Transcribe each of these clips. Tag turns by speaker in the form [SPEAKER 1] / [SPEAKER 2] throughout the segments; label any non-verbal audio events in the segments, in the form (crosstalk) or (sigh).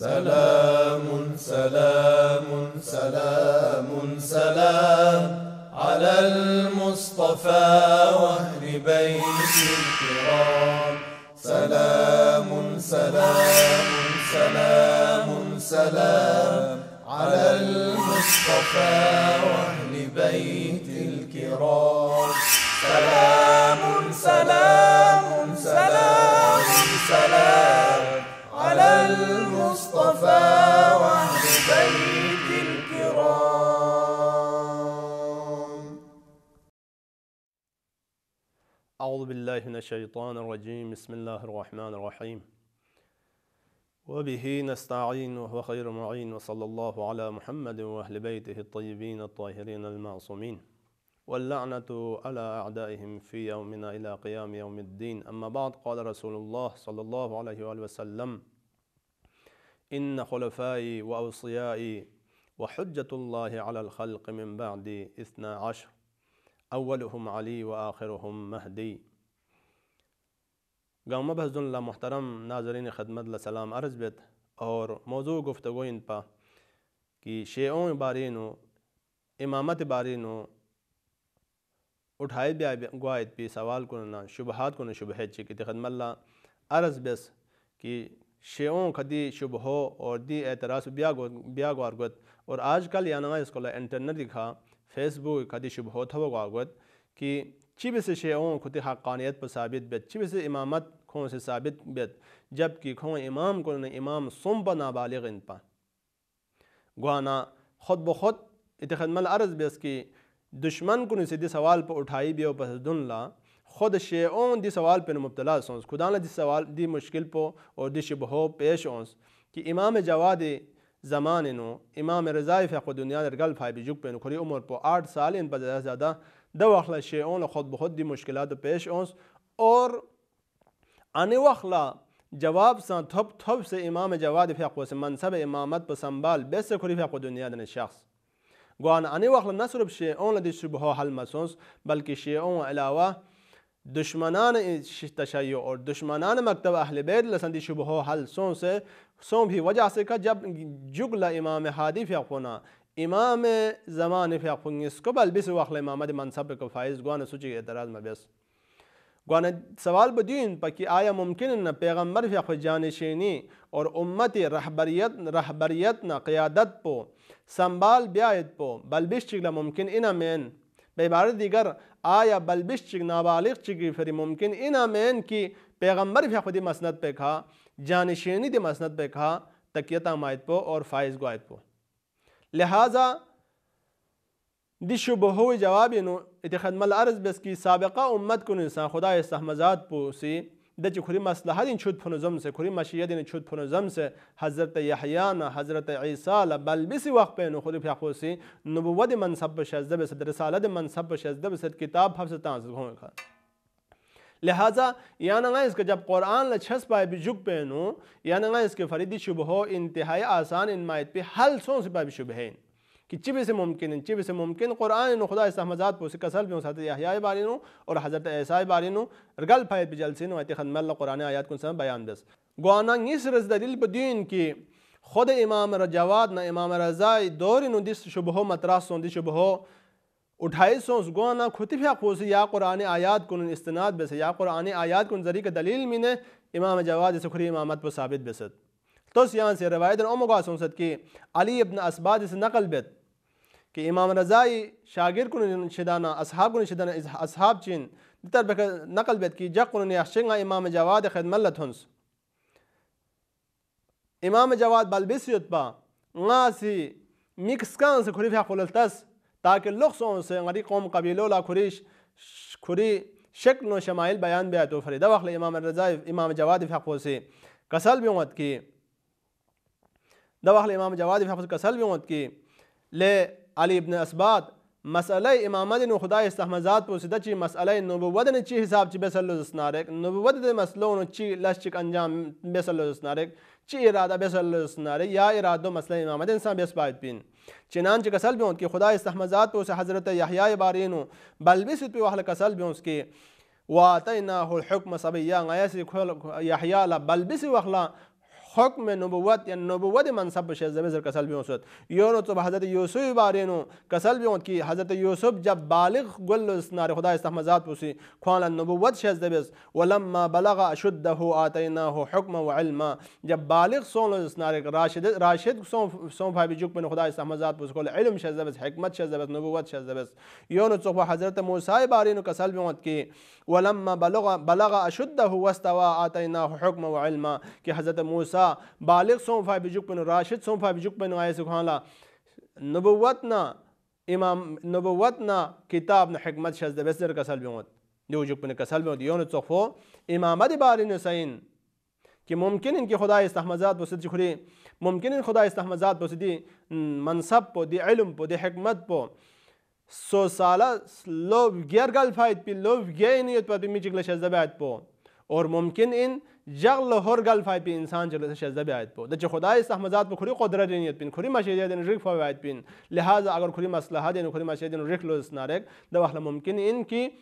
[SPEAKER 1] سلام سلام سلام سلام على المصطفى واهل بيت الكرام سلام سلام سلام سلام على المصطفى أعوذ بالله من الشيطان الرجيم بسم الله الرحمن الرحيم وبه نستعين وهو خير معين وصلى الله على محمد وأهل بيته الطيبين الطاهرين المعصومين واللعنة على أعدائهم في يومنا إلى قيام يوم الدين أما بعد قال رسول الله صلى الله عليه وآله وسلم إن خلفائي وأوصيائي وحجة الله على الخلق من بعد إثنا عشر اولهم علی و آخرهم مهدی گام بزن محترم ناظرین خدمت سلام عرض بید और मौजू गुफ्तु इन पा कि शेओं बारे नो इमामत बारे नो उठाए ब्या गुआत पे सवाल को ना शुबहात को न शुबह चे कि खदमल्ला अरज बस कि शेओं खदी शुबहो और दी एतरास ब्या गो ब्या गौरगत और आज कल याना इसको इंटरनेट दिखा فیس بک کا دشب ہوتا وغت کی چب سے شی اون خود حاقانیت ثابت بیت چب سے امامت کھون سے ثابت بیت جب کھون امام کن امام سوم پر نابالغ انپا گوانا خود بخود اتخدم الرض بیس کی دشمن کن سے دی سوال پر اٹھائی بیو پس پسد اللہ خود شیعوں دی سوال پر مبتلا سوس خدا نے دی سوال دی مشکل پو اور دی شبہو پیش ہوں کہ امام جواد zamaninu İmam Rıza'yı fəqə dünyada rgal paybi cük ben kuri umur bu art salin bazada zada da vaxtla şeyon xod bu xod di müşkilatı peş ons और आने वखला जवाब सां थप थप से इमाम जवाद फ़ियाको से मनसब इमामत पर संभाल बेस खुरी फ़ियाको दुनिया दन शख्स गोआन आने वखला न सिर्फ शेओं लदि शुभ हल मसोस बल्कि शेओं अलावा دشمنان تشیع और دشمنان مکتب اهل بیت لسندی شبه حل سون سے سون بھی وجہ سے کہ جب جگل امام حادی فیقونا امام زمان فیقون اسکبل بس وقل امامت منصب کو فائز گوان سوچی اعتراض مبس گوان سوال بدین پا کہ آیا ممکن نہ پیغمبر فیق جانشینی اور امت رہبریت رہبریت نہ قیادت پو سنبال بیایت پو بل بس چگل ممکن اینا مین به عبارت دیگر آیا بلبش نابالغ چکی فری ممکن این آمین کی پیغمبر بھی خودی مسند پہ کھا جانشینی دی مسند پہ کھا تکیتا مائد پو اور فائز گوائد پو لہذا شبہوی جوابی نو اتحدمل عرض بس کی سابقہ امت کو انسان خدا استحمزات پو سی دچ خوری مسلحت این چود پنوزم سه خوری مشیت این چود پنوزم سه حضرت یحیی نه حضرت عیسی له بل بسی وقت پین خوری پیخوسی نبوت منصب بشزده بسد رسالت منصب بشزده بسد کتاب حفظ تانسد خون کھا لہٰذا یعنی اس کے جب قرآن لچھس پائے بھی جھک پہنو یعنی اس کے فریدی شبہ انتہائی آسان ان مایت پہ حل سون سے پائے بھی شبہ ہیں کہ چبے سے ممکن چبے سے ممکن قرآن خدا مزاد پر اسے احیاء بارین اور حضرت ایسا بارین جلسی فی ایتی جلسین اللہ قرآن آیات سمیں بیان دس گوانا نیس رضۂ دل بدین کی خود امام رجواد نا امام رضا دور نو دیس شبہو مطرح سون دیس شبہو اٹھائی سونس گوانا کھتی پھیا پوسی یا قرآن آیات کن استناد بیسے یا قرآن آیات ذریع ذریعہ دلیل مینے امام جواد جسے خوری امامت پہ ثابت بیسد تو سیان سے روایت امگا سوسد کی علی ابن اسباد اس نقل بیت که امام رضای شاگیر کنن شدانا اصحاب کنن شدانا اصحاب چین دیتر بک نقل بیت کی جق کنن یخشنگا امام جواد خد ملت هنس امام جواد بالبیس یتبا غاسی میکسکان سے کھریف حقولتس تاکہ لغس اون سے غری قوم قبیلو لا کھریش کھری شکل و شمائل بیان بیا تو فریدہ وقل امام رضا امام جواد فحقو سے کسل بیوت کی دا وقل امام جواد فحقو سے کسل بیوت کی لعلی ابن اسباد مسئله امامت نو خدای استحمزاد په وسیله چې مسئله نبوت نه چی حساب چې بسلو سنارک نبوت د مسلو نو چی لش چک انجام بسلو سنارک چی اراده بسلو سنارک یا اراده مسئله امامت انسان بیس باید بین چنانچہ کسل بیون کہ خدا استحمزاد په حضرت یحیی بارینو بلبس په اهل کسل بیون کې واتیناه الحکم صبیا غیاس یحیی لا بلبس وخلا حکم نبوت یعنی نبوت منصب بشه زمه زر کسل بیوسد یونو تو به حضرت یوسف بارینو کسل بیوند کی حضرت یوسف جب بالغ گل نار خدا استحمزات پوسی خوان نبوت شز دبس ولما بلغ اشده آتیناه حکم و علما جب بالغ سون نار راشد راشد سون سون فابی جوک بن خدا استحمزات پوس کول علم شز دبس حکمت شز دبس نبوت شز دبس یونو تو به حضرت موسی بارینو کسل بیوند کی ولما بلغ بلغ اشده واستوى آتیناه حکم و علما کی حضرت موسی بالغ راشد آئے امام کتاب حکمت حکمت کسل کسل دیو چخفو امامت باری کہ ممکن ممکن ان ان کی خدا خدا استحمزات استحمزات منصب پو پو پو دی دی علم سو سالہ گیر گیر گل فائد پی پی نیت بیعت پو اور ممکن ان ژغ li horgal fay pin insan cılası şezde bir ayet bu. De Xudai istahmazat bu kuri qodra deniyet bin kuri maşiye den rik fay ayet bin. Lihaza agar kuri maslaha den kuri maşiye den rik lo snarek de vahla mümkün in ki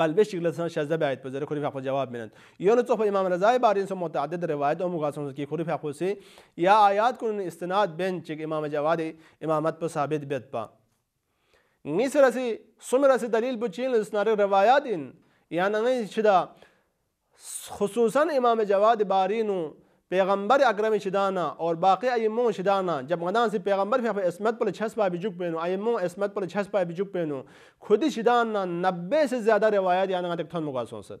[SPEAKER 1] بل به شکل سن شزده به آیت بزره کوری فقط جواب میدن یا نطوف امام رضای باری سو متعدد روایت او مقاسم کی کوری فقوسی یا آیات کن استناد بین چک امام جواد امامت پر ثابت بیت پا نیس رسی سم رسی دلیل بچین لسنار روایات این یا نغی چدا خصوصا امام جواد بارینو پیغمبر اکرم شدانا और बाकी अयमों शदाना जब मदान से पैगम्बर फिर इसमत पर छस पा बिजुक पहनो अयमों इसमत पर छस पा बिजुक पहनो खुद शदाना नब्बे से ज़्यादा रवायत याना तक थन मुगा सोसत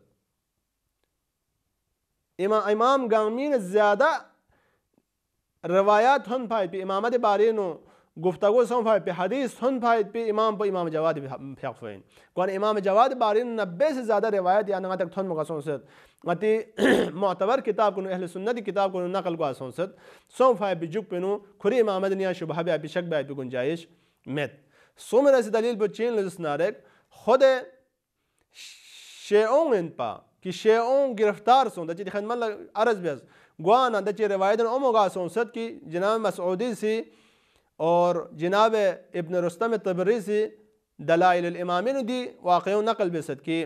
[SPEAKER 1] इमा इमाम गामी ने ज़्यादा रवायत थन पाए इमामत बारे नो گفتگو سون فا پہ حدیث امام پہ امام جواد جواب امام جواد بارین نبے سے زیادہ روایت یا نگا تک تھن ست سونسط (clears throat) معتبر کتاب کنو اہل سنت کتاب کنو نقل کو ست جک کھری امام دنیا شبہ شک گوا سونسد گنجائش رسی دلیل چین لزس نارک خود شیعون شیعون ان گرفتار دا دا چی چی عرض بیز گوانا امو گا ست کی جناب مسعودی سی اور جناب ابن رستم تبریسی دلائل الامامین دی واقعوں نقل صد کی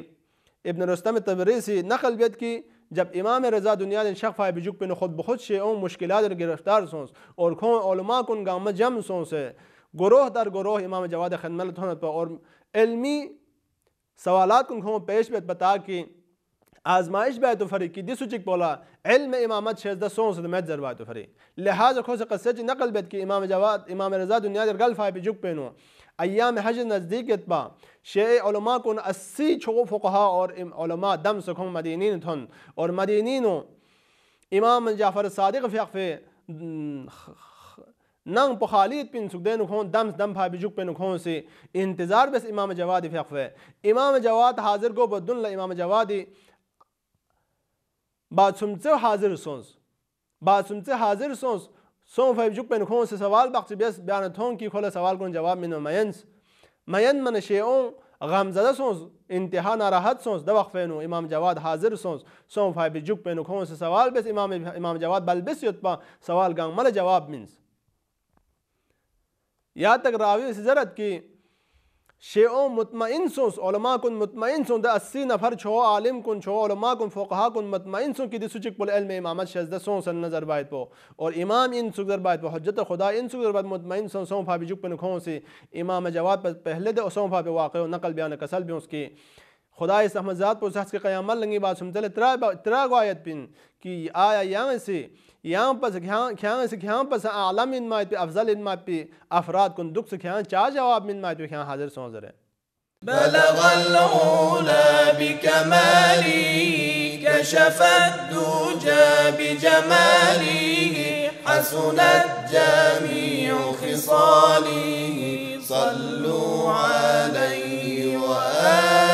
[SPEAKER 1] ابن رستم تبریسی بیت کی جب امام رضا دنیا دن نے بجک بجپن خود بخود شے اون مشکلات در گرفتار سونس اور کھون علماء کن گامہ جم سونس ہے گروہ در گروہ امام جواد پر اور علمی سوالات کن کھون پیش بیت بتا کی ازمایش بیت فری کی دسو چک بولا علم امامت شر دسو سد مت زر بیت فری لہذا کو قصہ چ نقل بیت کی امام جواد امام رضا دنیا در گل فائ پہ جک پینو ایام حج نزدیک اتبا شیع علماء کن اسی چھو فقہا اور علماء دم سکھوں مدینین تھن اور مدینینو امام جعفر صادق فیق فی ننگ پخالیت پین سکھ دینو کھون دم دم پھا بھی جک پینو کھون سی انتظار بس امام جواد فیق فی امام جواد حاضر گو بدن لے امام جوادی Basumtı hazırsınız. Basumtı hazırsınız. Son faybucuk ben konse saval baktı biyas biyana ton ki kola saval kon cevap minu mayens. Mayen mana şeyon غمزده سونز انتها ناراحت سونز د وخت فینو امام جواد حاضر سونز سون فای بجوک پینو کون سه سوال بس امام امام جواد بل بس یوت با سوال گنگ مل جواب مینز یا تک راوی زرت کی شیعو مطمئن سو علماء کن مطمئن سو دا اسی نفر چھو عالم کن چھو علماء کن فقہا کن مطمئن سو کی دے سوچک پل علم امامت شہزدہ سو سن نظر باید پو اور امام ان سو در باید پو حجت خدا ان سو در باید مطمئن سو سو پا بھی جک پر نکھوں سی امام جواد پر پہلے دے سو پا بھی واقع و نقل بیان کسل بھی اس کی خدا اس احمد ذات پر سحس کے قیامل لنگی بات سمتلے ترہ گو آیت پین کی آیا یا سی يامبس كيان كيان كيان بس اعلى من ما بي افضل من ما بي افراد كن دوكس كيان چا جواب من ما بي كيان حاضر سوزره بلغ العلا بكمالي كشف الدجى بجماله حسنت جميع خصاله صلوا عليه وآله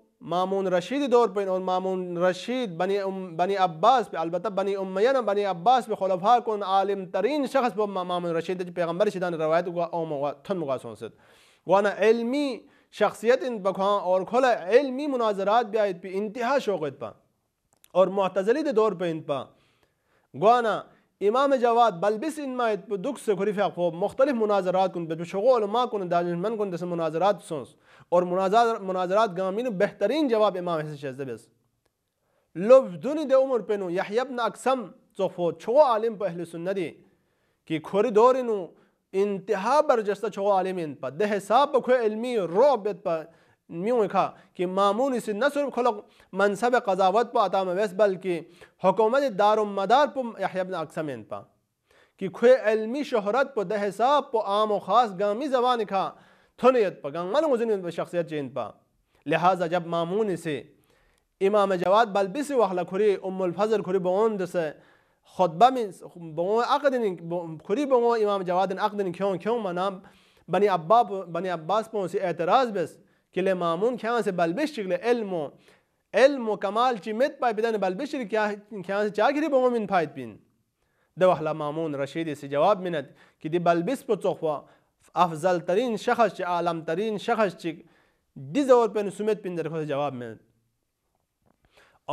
[SPEAKER 1] مامون رشید دور پین اون مامون رشید بنی ام بنی عباس به البته بنی امیه نه بنی عباس به خلفا کن عالم ترین شخص به مامون رشید پیغمبر شدان روایت گو او و تن گو سنسد وانا علمی شخصیت بکان اور کل علمی مناظرات بیاید به انتها شوقت پا اور معتزلی دور پین پا گوانا İmam Cevat Balbis inmayet bu duk sekuri fiyakfo muhtelif münazarat kun bu şoğu ulema kun dajinmen kun desin münazarat sons. Or münazarat gaminu behterin cevap İmam Hesi şezde biz. Lovduni de umur penu Yahya ibn Aksam zofo çoğu alim bu ehli sünneti ki kori dorinu intihab برجسته çoğu alim in pa de hesab bu ilmi rob et pa میوں اکھا کہ معمون اسے نہ صرف خلق منصب قضاوت پا عطا مویس بلکہ حکومت دار و مدار پا یحیٰ بن اقسام ان پا کہ کھوے علمی شہرت پا دہ حساب پا عام و خاص گامی زبان اکھا تھنیت پا گام من غزنی پا شخصیت چین پا لہٰذا جب معمون اسے امام جواد بل بس وحل کھوری ام الفضل کھوری بغون دسے خطبہ میں بغون اقد نہیں کھوری بغون امام جواد ان اقد نہیں کیوں کیوں منام بنی عباس پہنسی اعتراض بس kelimamın kendisi belbeşçikle elmo elmo kamal cimet pay biden belbeşçik kendisi çakiri bomin payt bin. د وهله مامون رشید سي جواب منت کې دی بلبس په څوخوا افضل ترین شخص چې عالم ترین شخص چې دي زور په نسومت پین درخو جواب منت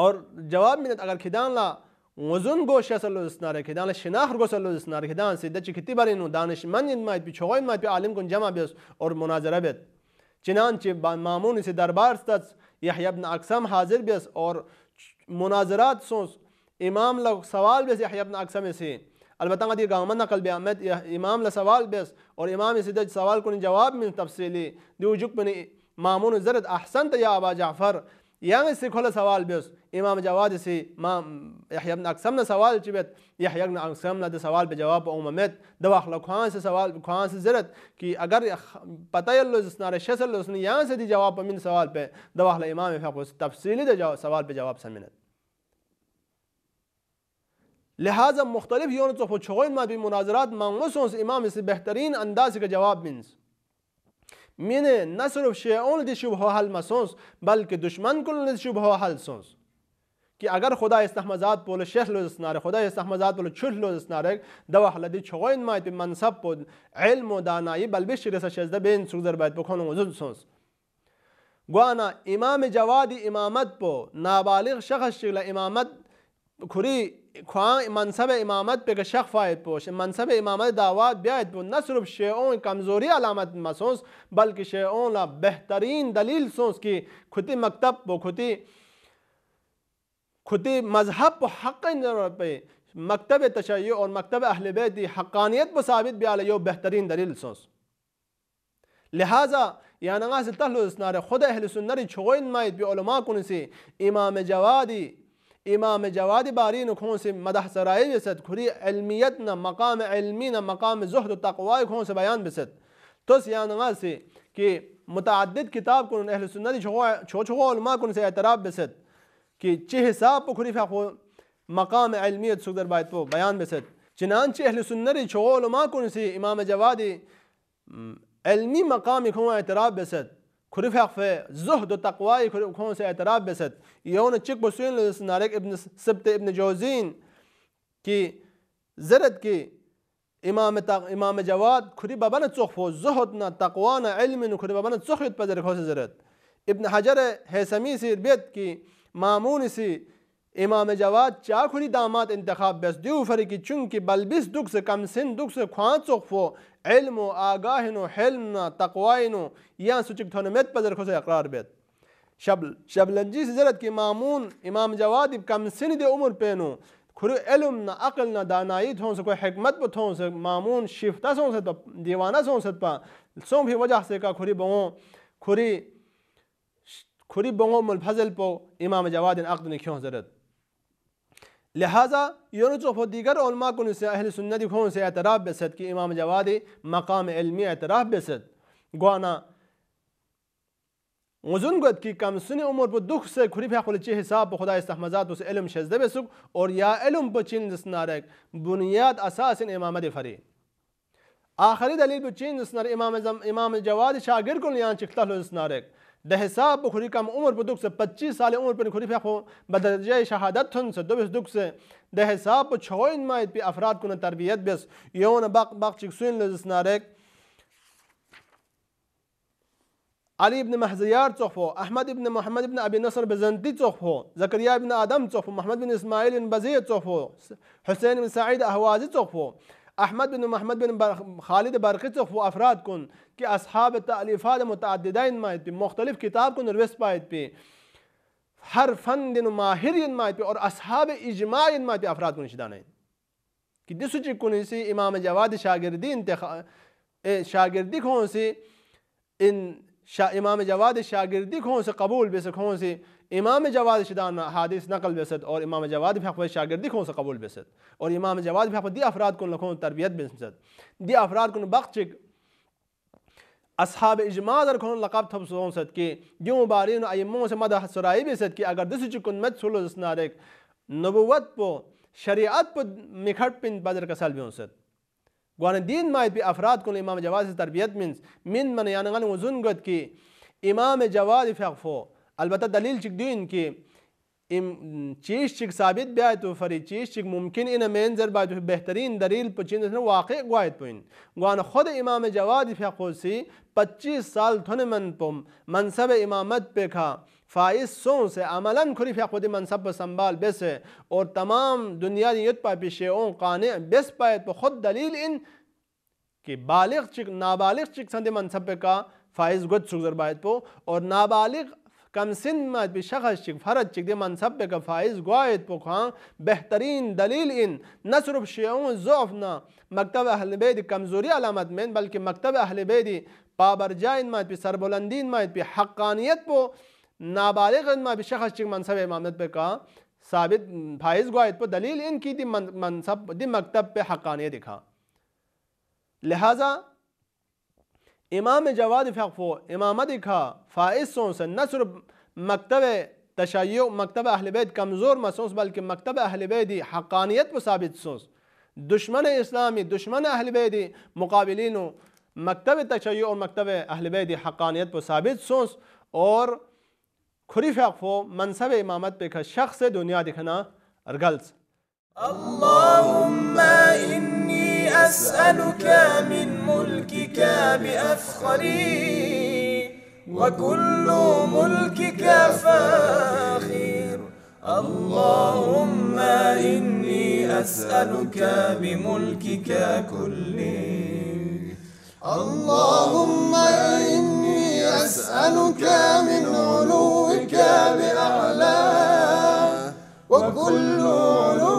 [SPEAKER 1] اور جواب منت اگر کدان لا وزن گو شسل اسنار کدان لا شناخ گو سل اسنار کدان سیده چې کتی برینو دانشمند مایت به چوغای مایت به عالم کن جمع بیس اور مناظره بیت چنانچہ مامون اسے دربار ستس یہ ابن اقسم حاضر بیس اور مناظرات امام لگ سوال بیس یہ ابن اقسم اسے البتہ مدیر گا نقل بی یہ امام لا سوال بیس اور امام اسے دج سوال کنی جواب من تفصیلی دیو جک بنی مامون زرد احسنت یا ابا جعفر یعنی سکول سوال بیوس امام جواد سي ما يحيى بن اقسم نه سوال چې بیت يحيى بن اقسم نه د سوال په جواب په عمومیت د واخل خوان سه سوال خوان سه ضرورت کی اگر پتہ یلو سناره شسل لو سن یان سه دی جواب په من سوال په د واخل امام فقوس تفصیلی د سوال په جواب سمینت لہذا مختلف یونتو په چوین ما به مناظرات ما مسونس امام سه بهترین انداز کې جواب منس Meni nasırıp şeyon de şubha halmasons, belki düşman kulun de şubha halsons. که اگر خدا استحمزاد بول شیخ لوز سناره خدا استحمزاد بول چوش لوز سناره دو حلدی چغوین مایت منصب بود علم و دانایی بل بشی رسا شزده بین سوزر باید بکنه وزود سونس گوانا امام جوادی امامت بو نابالغ شخص شغل امامت کوری کوان منصب امامت به شخ فاید پوش منصب امامت دعوت بیاید بود نه صرف شیعون کمزوری علامت مسوس بلکه شیعون لا بهترین دلیل سوس کی کتی مکتب بو کتی کتی مذهب بو حق به مکتب تشیع اور مکتب اهل بیت حقانیت بو ثابت بیاله یو بهترین دلیل سوس لہذا یعنی غاسل تحلو اسنار خود اهل سنت چوین مایت بی علماء کنسی امام جوادی امام جواد باری نکھوں سے مدح سرائی بسد کھری علمیت نہ مقام علمی نہ مقام زہد و تقوی کھوں سے بیان بسد تو یا سے کہ متعدد کتاب کن اہل سنتی چھو چھو علماء کنن کن سے اعتراب بسد کہ چہ پو کھری فاقو مقام علمیت سکتر بایت پو بیان بسد چنانچہ اہل سنتی چھو علماء کنن سے امام جواد علمی مقام کھوں اعتراب بسد Kurif hakfe zuhd ve takvayı kurif konse itiraf beset. Yonu çık bu suyun lüsnarek İbn Sıbte İbn Cevzin ki zeret ki امام تق... امام جواد کری بابن چوخ فو زهد نه تقوا نه علم نه کری بابن چوخ یت پزر خوس زرت ابن حجر هیثمی سیر بیت کی مامون سی امام جواد چا کھری دامات انتخاب بس دیو فرقی کی بلبس دکھ سے کم سن دکھ سے خوان چوکھو علم و آگاہ نو حلم نہ تقوائے نو یا سچک تھونے میت پذر خوصے اقرار بیت شبل شبلنجی سے زرد کی مامون امام جواد کم سن دمر عمر پینو کھرو علم نہ عقل نہ دانائی سے کوئی حکمت پہ بھو سے معمون شفتہ سون سے دیوانہ سون سے پا سون بھی وجہ سے کا کھری بنگو کھری کھری بنگو ملفضل فضل پو امام جواد عقل کیوں زرد लिहाजा यूनसफ और दीगर उलमा को अहल सुन्नत खोन से एतराफ़ बसत कि इमाम जवाद मकाम इलमी एतराफ़ बसत गुआना وزن گوید که کم سن عمر په دوخ سه خوری په خپل چه حساب په خدای استحمزات وس علم شزده بسوک اور یا علم په چین دسنارک بنیاد اساس امامت فری آخری دلیل په چین دسنار امام زم امام جواد شاگرد کن یان چکتل دسنارک د حساب بخوری کم عمر پر دکس پچیس سال عمر پر خوری فیخو بدرجه شهادت هن سه دوبس دکس د حساب پر چوین مایت پی افراد کنه تربیت بیس یون باق باق چکسوین لزس نارک علي بن مهزيار صحفو احمد بن محمد بن ابي نصر بزنتي صحفو زكريا بن ادم صحفو محمد بن اسماعيل بن بزيد صحفو حسين بن سعيد اهوازي صحفو احمد بن محمد بن خالد برقیتخ و افراد کن که اصحاب تعلیفات متعدده نماید پی مختلف کتاب کن نویس باید پی هر فند ماهر نماید پی اور اصحاب اجماع نماید پی افراد کن شدانه که دسو چی کنی سی امام جواد شاگردی انتخاب اه، شاگردی کون سی ان شا امام جواد شاگردی کون سی قبول بس کون سی امام جواد شدان حادث نقل بسد اور امام جواد بھی حقوی شاگردی کھون سے قبول بسد اور امام جواد بھی حقوی دی افراد کن لکھون تربیت بسد دی افراد کن بخت چک اصحاب اجماع در کھون لقب تھب سون ست کی دیو مبارین و ایمون سے مدح سرائی بیست کی اگر دسو چکن مت سلو دسنا ریک نبوت پو شریعت پو مکھٹ پن بدر کسل بیون ست گوان دین مائد پی افراد کن امام جواد سے تربیت منس من من یعنی غن وزن گت کی امام جواد فقفو البته دلیل چک دین که ام چیش چک ثابت بیاید و فری چیش چک ممکن اینه منظر باید بهترین دلیل په چین واقع گواید پوین گوان خود امام جواد فقوسی 25 سال تن من پم منصب امامت पे खा फाइज सौ से अमला खुरी फ़्याद मनसब पर संभाल बेस है और तमाम दुनिया युद्ध पा पेशों कान बेस पाए तो खुद दलील इन कि बालिग चिक नाबालिग चिक संद मनसब का फाइज गुद शुजर बायत पो और नाबालिग چک چک فرد دی منصب گوائد بہترین دلیل ان شیعون مکتب اہل کمزوری علامت میں سرب الندین حقانیت پو نابالغ ان نابالغی شخص چک منصبت پہ کہاں ثابت فائز گوائد پو دلیل ان کی دی دی منصب مکتب پہ حقانیت دکھا لہذا امام جواد فق فو امامت کا فائز سونس نہ صرف مکتب تشیع مکتب اہل بیت کمزور محسوس بلکہ مکتب اہل بیت حقانیت پر ثابت سوس دشمن اسلامی دشمن اہل بیت مقابلین مکتب تشیع اور مکتب اہل بیت حقانیت پر ثابت سوس اور خری فق فو منصب امامت پہ کا شخص دنیا دکھنا ارگلس اللهم إني أسألك من ملك ملكك بأفخر وكل ملكك فاخر اللهم إني أسألك بملكك كله اللهم إني أسألك من علوك بأعلاه وكل علوك